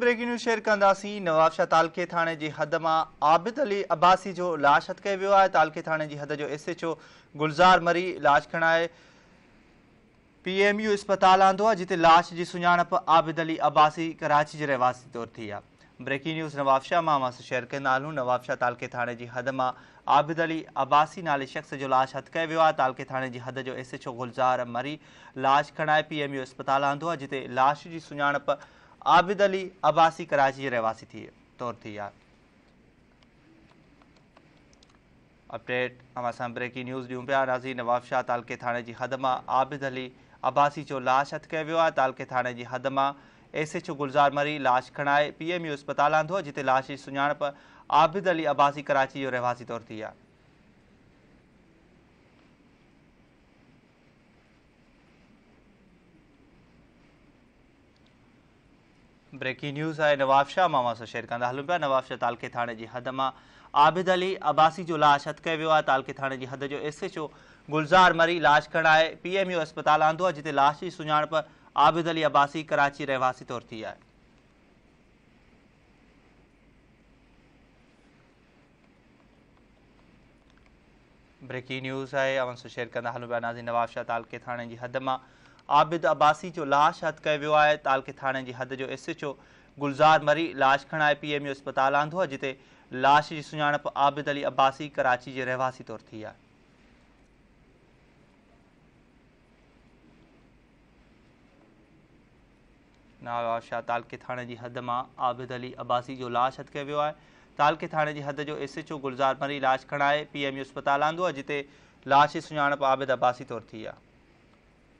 breaking news share कंदासीं नवाबशाह तालके थाने जी हद मां आबिद अली अब्बासी जो लाश हथ कयो वियो तालके थाने जी हद जो एस एच ओ गुलज़ार मरी लाश खणाए पी एम यू अस्पताल आंदो आ जिते लाश जी सुञाणप आबिद अली अब्बासी कराची जे रहवासी तौर थी आहे ब्रेकिंग न्यूज़ नवाबशाह में मां शेयर कंदा हलूं नवाबशाह तालके थाने जी हद मां आबिद अली अब्बासी नाले शख़्स जो लाश हथ कयो वियो तालके थाने जी हद जो एस एच ओ गुलज़ार मरी लाश खणाए पी एम यू अस्पताल आंदो आ जिते लाश जी सुञाणप आबिद अली अबासी कराची रहवासी थी तौर थी आहे अपडेट हम असां ब्रेकिंग न्यूज़ ॾियूं पिया नाज़ी नवाबशाह तालके थाणे जी हद मां आबिद अली अबासी जो लाश हथु कयो वियो आहे तालके थाणे जी हद मां एस एच ओ गुलज़ार मरी लाश खणाए पी एम यू अस्पताल आंदो जिते लाश जी सुञाणप आबिद अली अबासी कराची जो रहवासी तौरु थी आहे ब्रेकिंग न्यूज़ है नवाब शाह मामा से शेयर हलूँ हलूं नवाब शाह तालके थाने की हद में आबिद अली आबासी जो लाश हथ कयो तालके थाने की हद जो एस एच ओ गुलज़ार मरी लाश करणु आहे पी एम यू अस्पताल आंदो है जिते लाश की सुणप आबिद अली आबासी कराची रहवासी तौर थी है ब्रेकिंग न्यूज़ है अवन से शेयर हलूँ नाजी नवाब शाह तालके थाने की हद में आबिद अबासी जो लाश हदु कयो वियो आहे तालके थाणे जी हद जो एस एच ओ गुलज़ार मरी लाश खणाए पी एम यू अस्पताल आंदो आहे जिते लाश जी सुञाणप आबिद अली अबासी कराची जे रहवासी तौरु थी आहे नागावशाह तालके थाणे जी हद मां आबिद अली अबासी जो लाश हदु कयो वियो आहे तालके थाणे जी हद जो एस एच ओ गुलज़ार मरी लाश खणाए पी एम यू अस्पताल आंदो आहे जिते लाश जी सुञाणप आबिद अबासी तौरु थी आहे